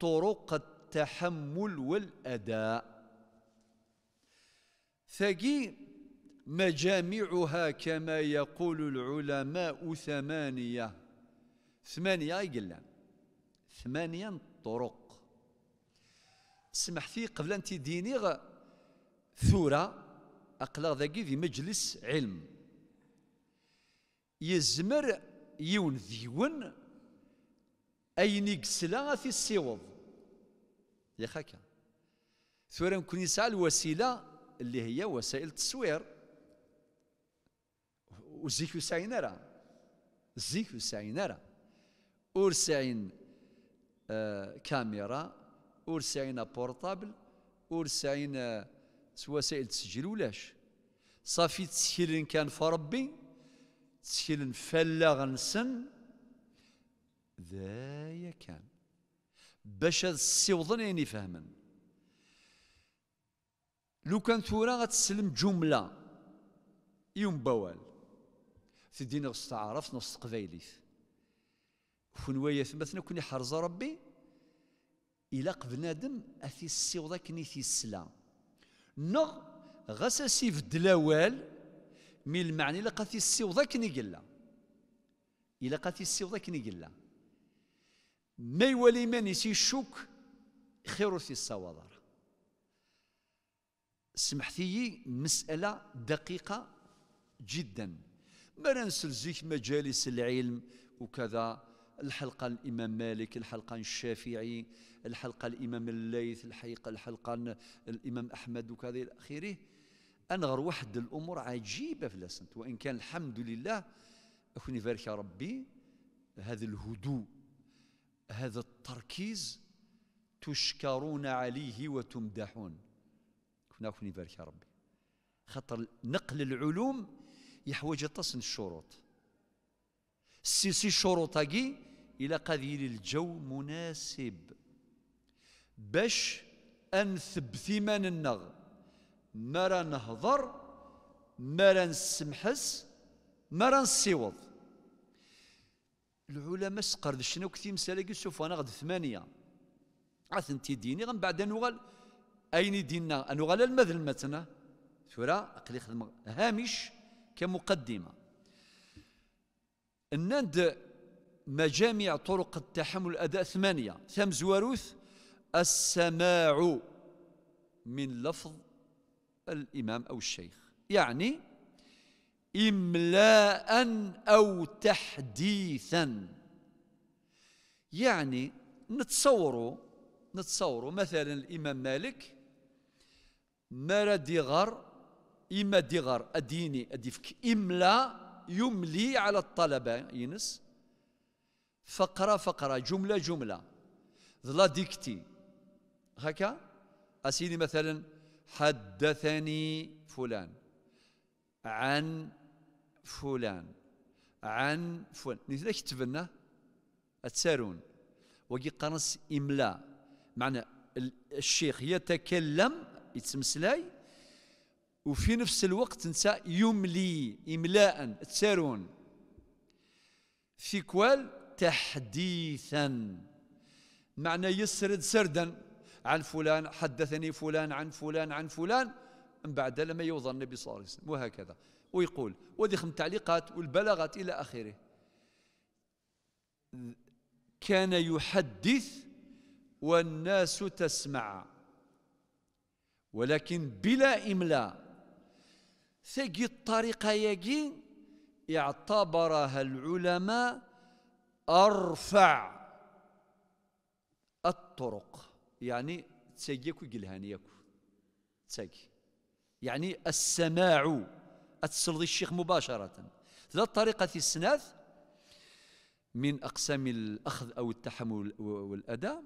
طرق التحمل والأداء ثقي مجامعها كما يقول العلماء ثمانية ثمانية قلنا ثمانية طرق سمحتي قبل أن تديني ثورة أقلا ذاكي في مجلس علم يزمر يون ذيون أين يقسلا في السيوض يا خاكا ثورة نكون يسعى الوسيلة اللي هي وسائل التصوير وزيك يسعين راه زيك يسعين راه ور آه كاميرا ور بورتابل بورطابل آه وسائل تسجيل ولاش صافي تسهيل كان فربي تسهيل فلا غنسن ذايا كان باش السيوضن يعني فهما لو كان ثورا غتسلم جملة يوم بوال سيدينا غصت عرفت نص قبايليت فنوايا ثمثنا كوني حرز ربي إلا بنادم أثي السيوضة كني في السلا نغ غساسي في الدلاوال من المعنى لقاتي قاثي السيوضة كني قلا إلا قاثي السيوضة كني قلا ما يولي من يسي شوك خير في الصوادر سمحتي مسألة دقيقة جدا ما زيك مجالس العلم وكذا الحلقة الإمام مالك الحلقة الشافعي الحلقة الإمام الليث الحلقة الحلقة الإمام أحمد وكذا إلى آخره أنغر واحد الأمور عجيبة في الأسنت وإن كان الحمد لله أكون يبارك يا ربي هذا الهدوء هذا التركيز تشكرون عليه وتمدحون كنا كون يبارك يا ربي خاطر نقل العلوم يحوج تصن الشروط السيسي الشروط هاكي إلى قد الجو مناسب باش أنثبثي ما ننغ ما نهضر ما نسمحس ما نسيوض العلماء سقرد شنو كثير مسالك شوف انا غد ثمانيه اثنتي ديني غن بعد نوغل اين ديننا نوغل المذل متنا ثورا اقلي خدم هامش كمقدمه النند مجامع طرق التحمل الاداء ثمانيه ثم زواروث السماع من لفظ الامام او الشيخ يعني إملاء أو تحديثا يعني نتصوروا نتصوروا مثلا الإمام مالك مرا ديغر إما ديغر أديني أديفك إملاء يملي على الطلبة ينس فقرة فقرة جملة جملة ظلا ديكتي هكا أسيني مثلا حدثني فلان عن فلان عن فلان نذا تبنى اتسارون وكي قرص إملاء معنى الشيخ يتكلم يتمسلاي وفي نفس الوقت نسى يملي إملاء اتسارون في كوال تحديثا معنى يسرد سردا عن فلان حدثني فلان عن فلان عن فلان من بعد لما يوضع النبي صلى الله عليه وسلم وهكذا ويقول وذخم التعليقات والبلاغات إلى آخره كان يحدث والناس تسمع ولكن بلا إملاء ثقي الطريقة يجي اعتبرها العلماء أرفع الطرق يعني تسيكو قلهانيكو تسيكي يعني السماع أتصل الشيخ مباشرة ثلاث طريقة السناث من أقسام الأخذ أو التحمل والأداء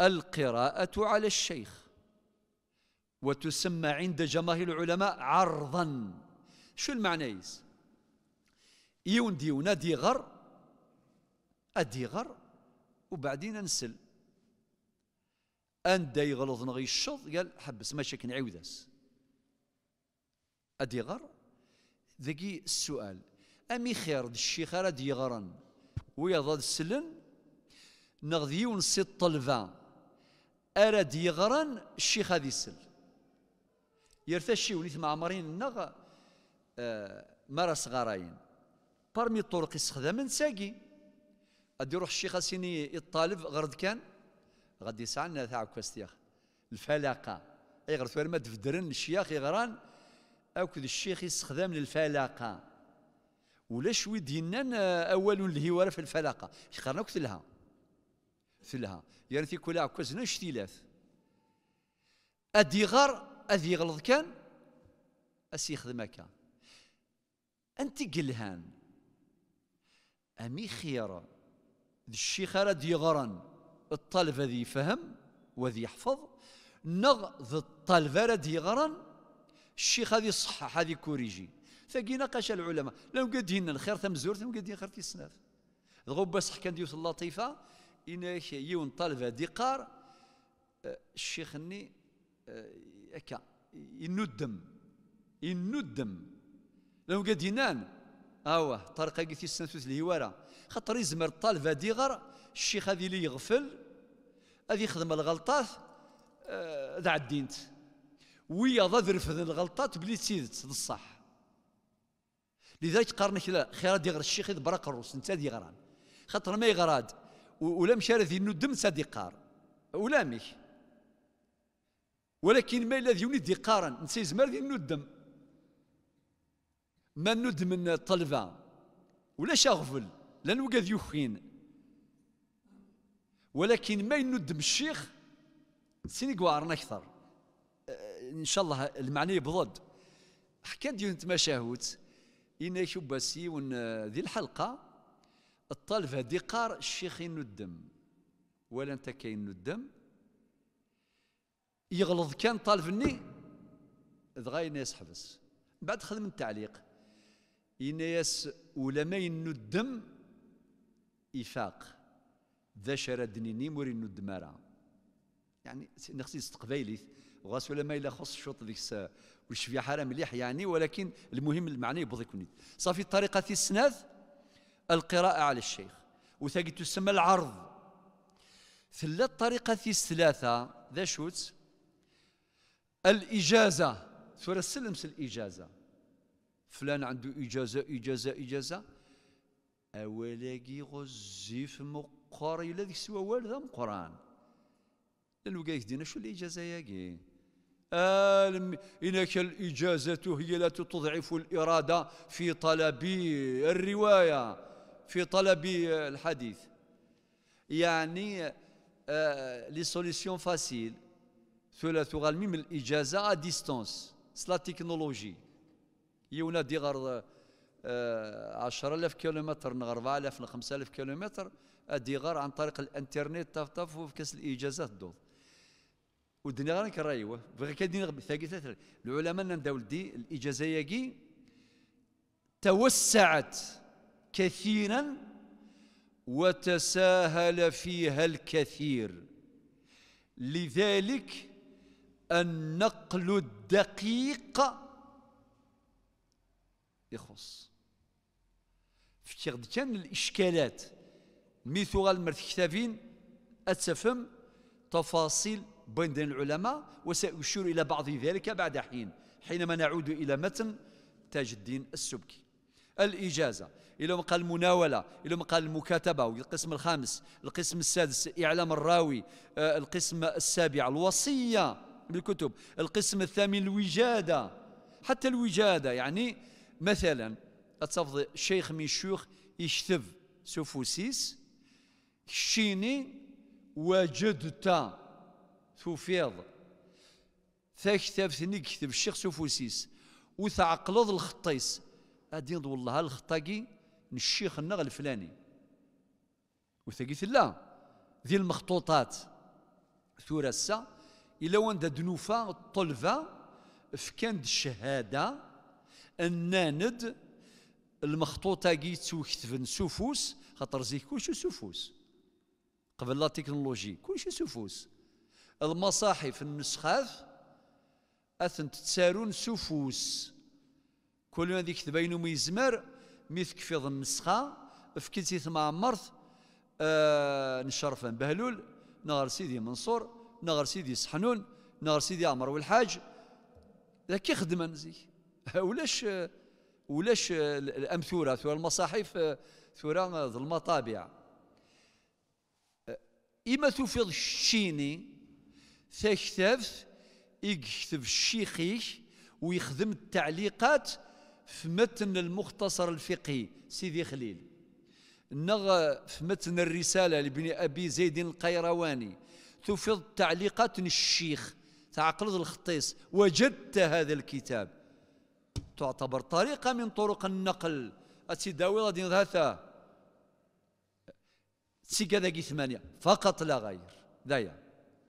القراءة على الشيخ وتسمى عند جماهير العلماء عرضا شو المعنى يس يون ديونا ديغر أديغر وبعدين نسل أن دا يغلظ نغي الشط قال حبس ماشي كنعيودس أدي يغر ذكي السؤال أمي خير الشيخ راه يغرن ويا ضد السلن نغذي ونسي سي أرا أراد الشيخ هذي السل يرثى الشي وليت معمرين النغ آه مرا بارمي الطرق يستخدم نساقي أدي روح الشيخ سيني الطالب غرد كان غادي يسعى لنا تاع كوستيخ الفلاقه اي غرد ما تفدرن الشيخ يغران أكد الشيخ يستخدم للفلاقة ولا شوي دينان أول الهوار في الفلاقة شخرنا كثلها ثلها يعني في كل عكوزنا شتيلاث أدي غار أدي غلط كان أسي خدمك أنت قلهان أمي خيار الشيخ راه غران الطالب ذي فهم وذي يحفظ نغ ذي الطالب راه غران الشيخ هذه صحح هذه كوريجي ثقينا قاش العلماء لو قد هنا الخير ثم زور ثم قد خير في سناف غوبا صح كان ديوث اللطيفة إن يون طالب ديقار قار الشيخ ني هكا يندم يندم لو قد ينان أوه طريقة قلت يستنفذ الهوارة خاطر يزمر الطالب هادي غر الشيخ هذه اللي يغفل هذه يخدم الغلطات ذا عدينت ويا ذرفذ الغلطات بلي تسيدت بصح لذلك قرنك كذا خير دي غير الشيخ براق الروس انت دي غران خاطر ما يغراد ولا مشارث انه دم سادي قار ولا مش ولكن ما الذي يريد قارن نسي زمر ذي ندم ما ندم من الطلبة ولا شغفل لا نوقف يخين ولكن ما يندم الشيخ سينيكوارن اكثر ان شاء الله المعني بضد حكى ديون تمشاهوت إن شبسي ون ذي الحلقة الطالب هذي قار الشيخ الدم ولا انت كاين الدم يغلظ كان طالبني دغا ناس حبس بعد خدم التعليق ان ياس ولا ما الدم يفاق ذا شردني نيموري الدمارة يعني نخسيس تقبيلي ولا ما لا خص الشوط ديك الساعه والشفيعة حرام مليح يعني ولكن المهم المعنى يبغض يكون صافي الطريقه في السناد القراءه على الشيخ وثاقي تسمى العرض ثلا الطريقه في الثلاثه ذا شوت الاجازه ثورة السلمس الاجازه فلان عنده اجازه اجازه اجازه اولاقي غزيف مقر الا ذيك سوى والده مقران لانه وكايك دينا شو الاجازه ياكي ألم آه، إنك الإجازة هي لا تضعف الإرادة في طلب الرواية في طلب الحديث يعني لي سوليسيون فاسيل ثلاث غالميم الإجازة أ ديستونس سلا تكنولوجي يونا دي غار 10000 كيلومتر نغر 4000 5000 كيلومتر ادي غار عن طريق الانترنت طف طف وفي كاس الاجازات دوض ودني غير كرايوه بغي كدين ثلاثة العلماء نداول دي الإجازة ياكي توسعت كثيرا وتساهل فيها الكثير لذلك النقل الدقيق يخص في كان الإشكالات ميثوغال مرتكتابين أتفهم تفاصيل بين العلماء وسأشير إلى بعض ذلك بعد حين حينما نعود إلى متن تاج الدين السبكي الإجازة إلى ما قال المناولة إلى ما قال المكاتبة القسم الخامس القسم السادس إعلام الراوي آه، القسم السابع الوصية بالكتب القسم الثامن الوجادة حتى الوجادة يعني مثلا أتصفض شيخ من الشيوخ يشتف سوفوسيس شيني وجدت توفيض تكتب كتب الشيخ سوفوسيس وتعقلض الخطيس غادي والله الخطاقي الشيخ النغ الفلاني وثقيت لا ذي المخطوطات ثورة سا إلا وندا دنوفا الطلفة فكان الشهادة الناند المخطوطة كي توكتفن سوفوس خاطر زيك كلشي سوفوس قبل لا تكنولوجي كلشي سوفوس المصاحف النسخات اثن تسارون سفوس كل ما ذيك تبينو ميزمر ميثك كفيض النسخة فكيتي تمعمرت آه نشرفا بهلول نغر سيدي منصور نغر سيدي سحنون نغر سيدي عمر والحاج ذاك يخدم زي ولاش ولاش الامثوره ثورة المصاحف آه، ثورة ظلمة طابعة آه، إما توفيض الشيني تكتبت يكتب الشيخي ويخدم التعليقات في متن المختصر الفقهي سيدي خليل نغ في متن الرسالة لابن أبي زيد القيرواني تفض تعليقات الشيخ تعقل الخطيس وجدت هذا الكتاب تعتبر طريقة من طرق النقل داوي غادي سي كذا ثمانية فقط لا غير دايا